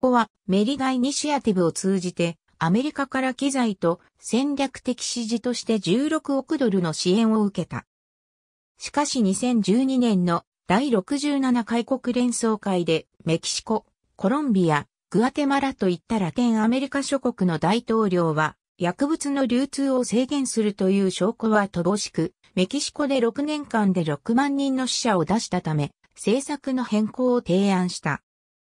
ここはメリガイニシアティブを通じてアメリカから機材と戦略的支持として16億ドルの支援を受けた。しかし2012年の第67回国連総会でメキシコ、コロンビア、グアテマラといったラテンアメリカ諸国の大統領は薬物の流通を制限するという証拠は乏しく、メキシコで6年間で6万人の死者を出したため、政策の変更を提案した。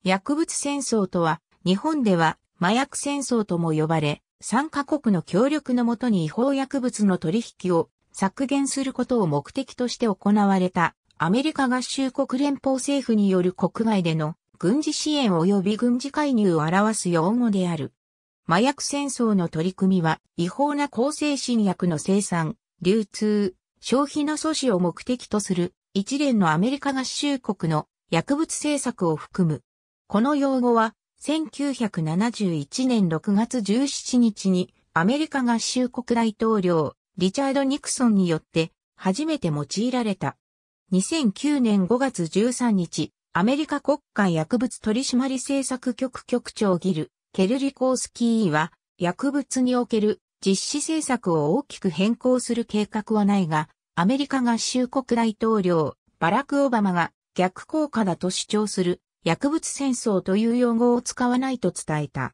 薬物戦争とは、日本では麻薬戦争とも呼ばれ、参カ国の協力のもとに違法薬物の取引を削減することを目的として行われたアメリカ合衆国連邦政府による国外での軍事支援及び軍事介入を表す用語である。麻薬戦争の取り組みは違法な向精神薬の生産、流通、消費の阻止を目的とする一連のアメリカ合衆国の薬物政策を含むこの用語は、1971年6月17日に、アメリカ合衆国大統領、リチャード・ニクソンによって、初めて用いられた。2009年5月13日、アメリカ国家薬物取締政策局局長ギル、ケルリコースキーは、薬物における実施政策を大きく変更する計画はないが、アメリカ合衆国大統領、バラク・オバマが逆効果だと主張する薬物戦争という用語を使わないと伝えた。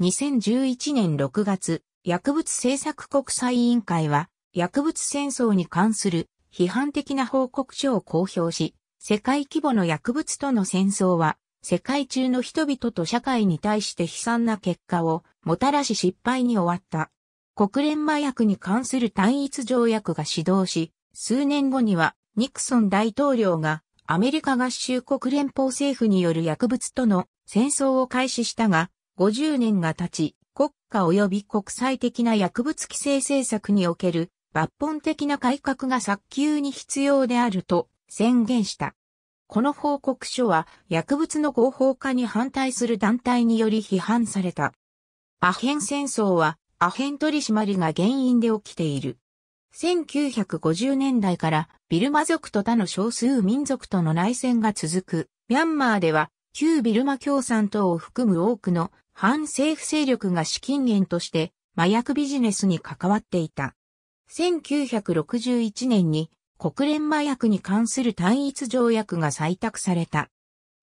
2011年6月、薬物政策国際委員会は、薬物戦争に関する批判的な報告書を公表し、世界規模の薬物との戦争は、世界中の人々と社会に対して悲惨な結果をもたらし失敗に終わった。国連麻薬に関する単一条約が始動し、数年後にはニクソン大統領がアメリカ合衆国連邦政府による薬物との戦争を開始したが、50年が経ち、国家及び国際的な薬物規制政策における抜本的な改革が早急に必要であると宣言した。この報告書は薬物の合法化に反対する団体により批判された。アヘン戦争はアヘン取締りが原因で起きている。1950年代からビルマ族と他の少数民族との内戦が続く、ミャンマーでは旧ビルマ共産党を含む多くの反政府勢力が資金源として麻薬ビジネスに関わっていた。1961年に国連麻薬に関する単一条約が採択された。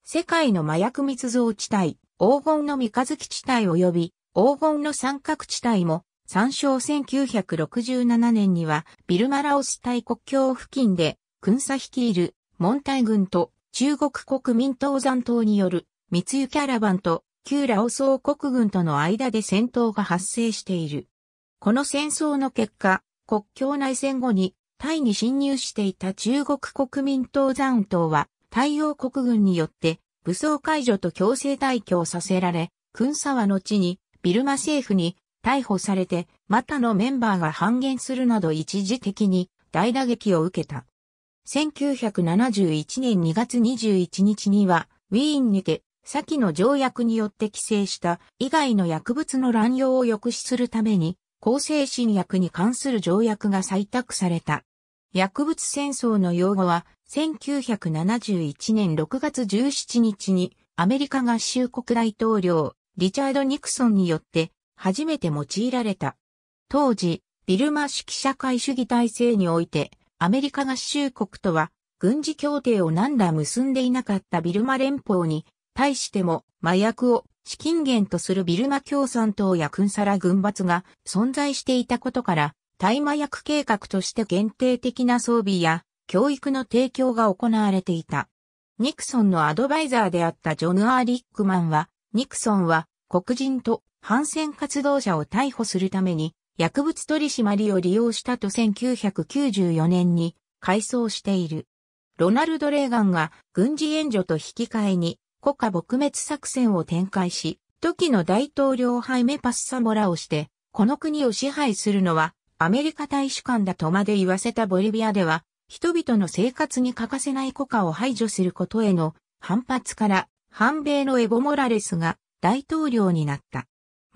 世界の麻薬密造地帯、黄金の三日月地帯及び黄金の三角地帯も参照1967年には、ビルマラオス大国境付近で、軍差率いる、モンタイ軍と、中国国民党山党による、密輸キャラバンと、旧ラオ総国軍との間で戦闘が発生している。この戦争の結果、国境内戦後に、タイに侵入していた中国国民党山党は、太陽国軍によって、武装解除と強制退去をさせられ、軍差は後に、ビルマ政府に逮捕されて、またのメンバーが半減するなど一時的に大打撃を受けた。1971年2月21日には、ウィーンにて、先の条約によって規制した以外の薬物の乱用を抑止するために、向精神薬に関する条約が採択された。薬物戦争の用語は、1971年6月17日に、アメリカ合衆国大統領、リチャード・ニクソンによって初めて用いられた。当時、ビルマ式社会主義体制において、アメリカ合衆国とは軍事協定を何ら結んでいなかったビルマ連邦に対しても麻薬を資金源とするビルマ共産党や軍サラ軍閥が存在していたことから大麻薬計画として限定的な装備や教育の提供が行われていた。ニクソンのアドバイザーであったジョヌ・アー・リックマンは、ニクソンは黒人と反戦活動者を逮捕するために薬物取締りを利用したと1994年に改装している。ロナルド・レーガンが軍事援助と引き換えに国家撲滅作戦を展開し、時の大統領ハイメパスサモラをして、この国を支配するのはアメリカ大使館だとまで言わせたボリビアでは、人々の生活に欠かせない国家を排除することへの反発から、反米のエボ・モラレスが大統領になった。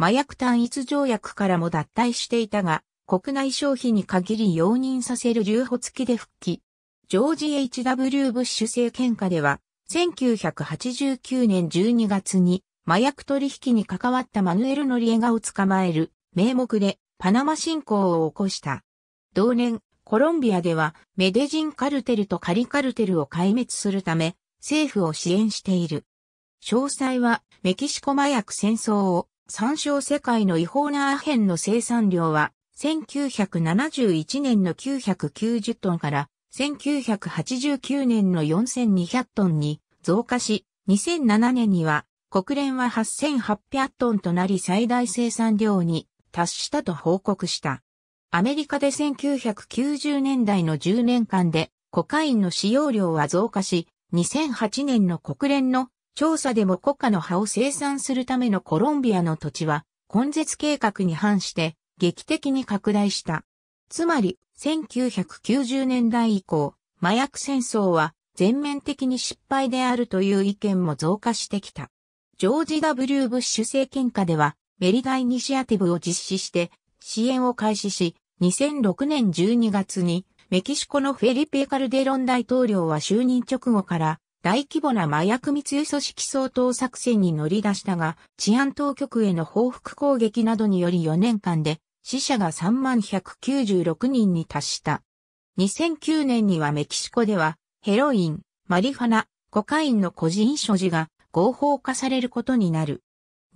麻薬単一条約からも脱退していたが、国内消費に限り容認させる留保付きで復帰。ジョージ・ H.W. ブッシュ政権下では、1989年12月に麻薬取引に関わったマヌエル・ノリエガを捕まえる名目でパナマ侵攻を起こした。同年、コロンビアではメデジンカルテルとカリカルテルを壊滅するため政府を支援している。詳細はメキシコ麻薬戦争を参照世界の違法なアヘンの生産量は、1971年の990トンから1989年の4200トンに増加し、2007年には国連は8800トンとなり最大生産量に達したと報告した。アメリカで1990年代の10年間でコカインの使用量は増加し、2008年の国連の調査でもコカの葉を生産するためのコロンビアの土地は、根絶計画に反して劇的に拡大した。つまり、1990年代以降、麻薬戦争は全面的に失敗であるという意見も増加してきた。ジョージ・ W・ ブッシュ政権下では、メリダイニシアティブを実施して支援を開始し、2006年12月にメキシコのフェリペ・カルデロン大統領は就任直後から大規模な麻薬密輸組織相当作戦に乗り出したが、治安当局への報復攻撃などにより4年間で死者が3196人に達した。2009年にはメキシコでは、ヘロイン、マリファナ、コカインの個人所持が合法化されることになる。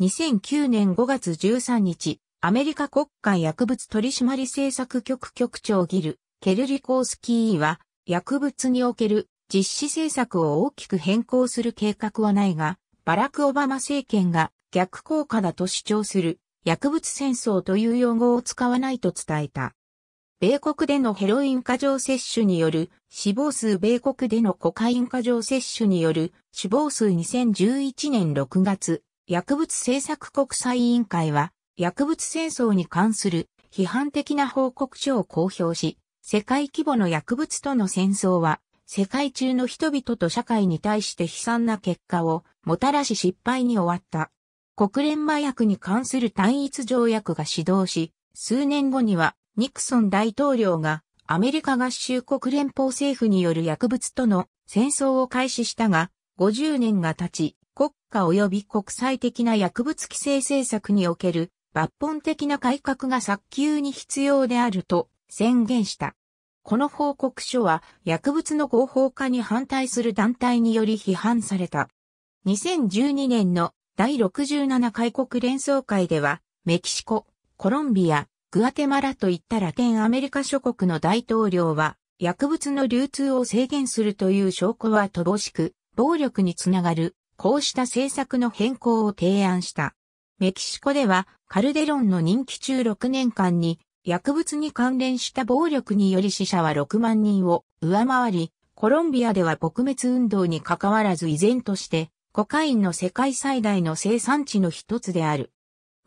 2009年5月13日、アメリカ国家薬物取締政策局局長ギル、ケルリコースキーは、薬物における実施政策を大きく変更する計画はないが、バラク・オバマ政権が逆効果だと主張する薬物戦争という用語を使わないと伝えた。米国でのヘロイン過剰摂取による死亡数米国でのコカイン過剰摂取による死亡数2011年6月、薬物政策国際委員会は薬物戦争に関する批判的な報告書を公表し、世界規模の薬物との戦争は世界中の人々と社会に対して悲惨な結果をもたらし失敗に終わった。国連麻薬に関する単一条約が始動し、数年後にはニクソン大統領がアメリカ合衆国連邦政府による薬物との戦争を開始したが、50年が経ち、国家及び国際的な薬物規制政策における抜本的な改革が早急に必要であると宣言した。この報告書は薬物の合法化に反対する団体により批判された。2012年の第67回国連総会では、メキシコ、コロンビア、グアテマラといったラテンアメリカ諸国の大統領は、薬物の流通を制限するという証拠は乏しく、暴力につながる、こうした政策の変更を提案した。メキシコでは、カルデロンの任期中6年間に薬物に関連した暴力により死者は6万人を上回り、コロンビアでは撲滅運動に関わらず依然として、コカインの世界最大の生産地の一つである。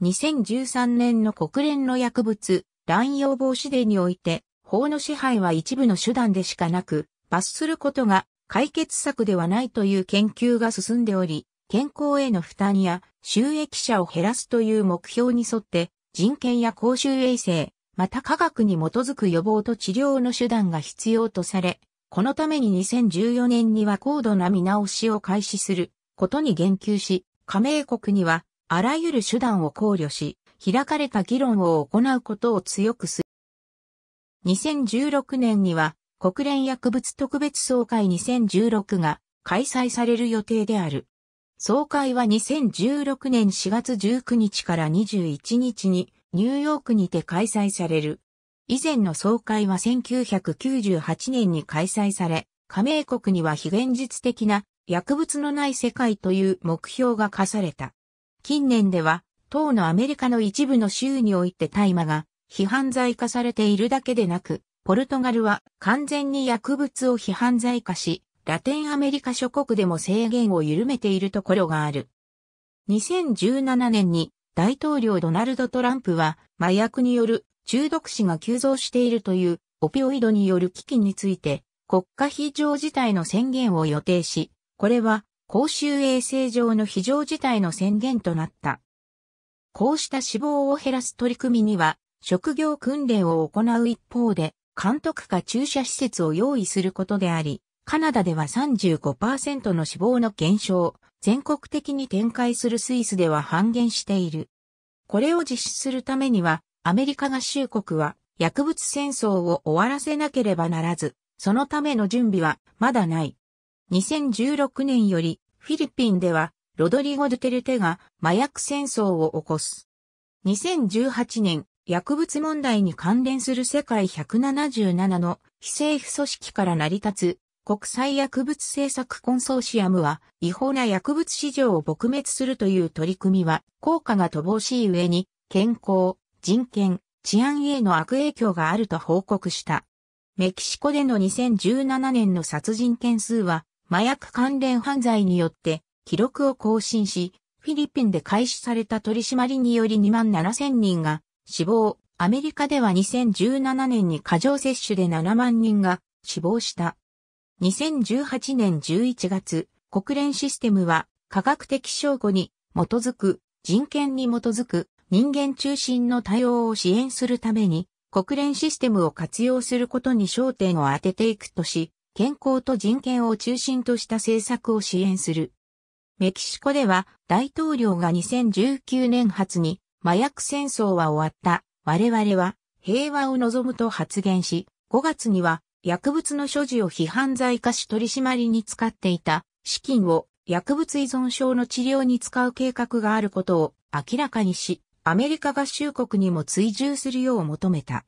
2013年の国連の薬物乱用防止デにおいて、法の支配は一部の手段でしかなく、罰することが解決策ではないという研究が進んでおり、健康への負担や収益者を減らすという目標に沿って、人権や公衆衛生、また科学に基づく予防と治療の手段が必要とされ、このために2014年には高度な見直しを開始することに言及し、加盟国にはあらゆる手段を考慮し、開かれた議論を行うことを強くする。2016年には国連薬物特別総会2016が開催される予定である。総会は2016年4月19日から21日にニューヨークにて開催される。以前の総会は1998年に開催され、加盟国には非現実的な薬物のない世界という目標が課された。近年では、当のアメリカの一部の州において大麻が批判罪化されているだけでなく、ポルトガルは完全に薬物を批判罪化し、ラテンアメリカ諸国でも制限を緩めているところがある。2017年に大統領ドナルド・トランプは麻薬による中毒死が急増しているというオピオイドによる危機について国家非常事態の宣言を予定し、これは公衆衛生上の非常事態の宣言となった。こうした死亡を減らす取り組みには職業訓練を行う一方で監督か駐車施設を用意することであり、カナダでは35%の死亡の減少、全国的に展開するスイスでは半減している。これを実施するためには、アメリカ合衆国は薬物戦争を終わらせなければならず、そのための準備はまだない。2016年よりフィリピンではロドリゴ・ドゥテルテが麻薬戦争を起こす。2018年、薬物問題に関連する世界177の非政府組織から成り立つ国際薬物政策コンソーシアムは、違法な薬物市場を撲滅するという取り組みは、効果が乏しい上に、健康、人権、治安への悪影響があると報告した。メキシコでの2017年の殺人件数は、麻薬関連犯罪によって記録を更新し、フィリピンで開始された取り締まりにより2万7000人が死亡、アメリカでは2017年に過剰摂取で7万人が死亡した。2018年11月、国連システムは科学的証拠に基づく人権に基づく人間中心の対応を支援するために国連システムを活用することに焦点を当てていくとし、健康と人権を中心とした政策を支援する。メキシコでは大統領が2019年初に麻薬戦争は終わった。我々は平和を望むと発言し、5月には薬物の所持を非犯罪化し取り締まりに使っていた資金を薬物依存症の治療に使う計画があることを明らかにし、アメリカ合衆国にも追従するよう求めた。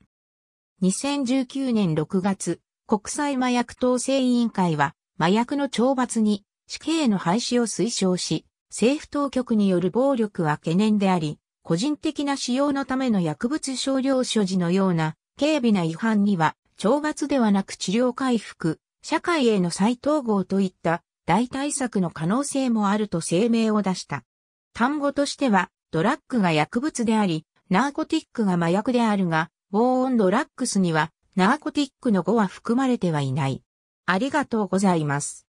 2019年6月、国際麻薬統制委員会は麻薬の懲罰に死刑の廃止を推奨し、政府当局による暴力は懸念であり、個人的な使用のための薬物少量所持のような軽微な違反には懲罰ではなく治療回復、社会への再統合といった代替策の可能性もあると声明を出した。単語としては、ドラッグが薬物であり、ナーコティックが麻薬であるが、防音ドラッグスには、ナーコティックの語は含まれてはいない。ありがとうございます。